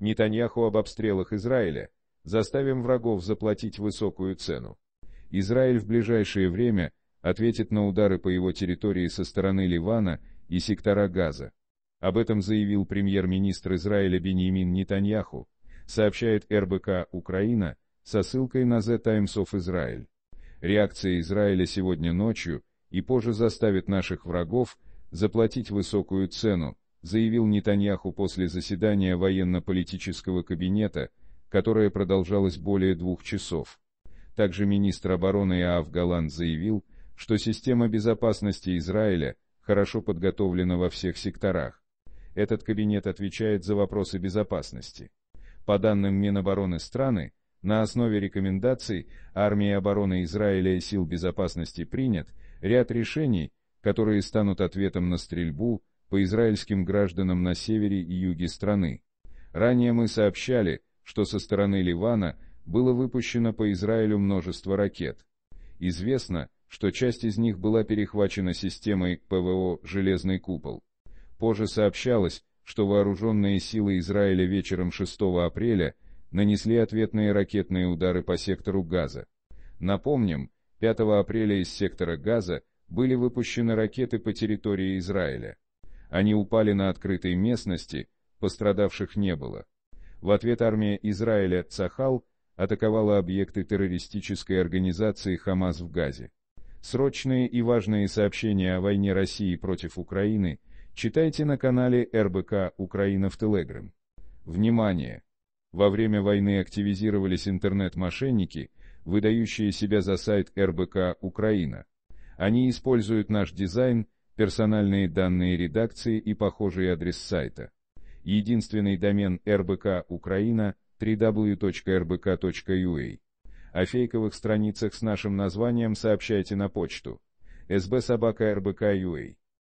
Нетаньяху об обстрелах Израиля, заставим врагов заплатить высокую цену. Израиль в ближайшее время ответит на удары по его территории со стороны Ливана и сектора Газа. Об этом заявил премьер-министр Израиля Бениамин Нетаньяху, сообщает РБК «Украина» со ссылкой на The Times of Israel. Реакция Израиля сегодня ночью и позже заставит наших врагов заплатить высокую цену заявил Нетаньяху после заседания военно-политического кабинета, которое продолжалось более двух часов. Также министр обороны Иав Галан заявил, что система безопасности Израиля хорошо подготовлена во всех секторах. Этот кабинет отвечает за вопросы безопасности. По данным Минобороны страны, на основе рекомендаций армии обороны Израиля и сил безопасности принят ряд решений, которые станут ответом на стрельбу, по израильским гражданам на севере и юге страны. Ранее мы сообщали, что со стороны Ливана было выпущено по Израилю множество ракет. Известно, что часть из них была перехвачена системой ПВО «Железный купол». Позже сообщалось, что вооруженные силы Израиля вечером 6 апреля нанесли ответные ракетные удары по сектору Газа. Напомним, 5 апреля из сектора Газа были выпущены ракеты по территории Израиля. Они упали на открытой местности, пострадавших не было. В ответ армия Израиля «Цахал» атаковала объекты террористической организации «Хамас» в Газе. Срочные и важные сообщения о войне России против Украины читайте на канале РБК «Украина» в Телеграм. Внимание! Во время войны активизировались интернет-мошенники, выдающие себя за сайт РБК «Украина». Они используют наш дизайн – персональные данные редакции и похожий адрес сайта. Единственный домен РБК Украина www.rbk.ua. О фейковых страницах с нашим названием сообщайте на почту sbsobaka.rbk.ua.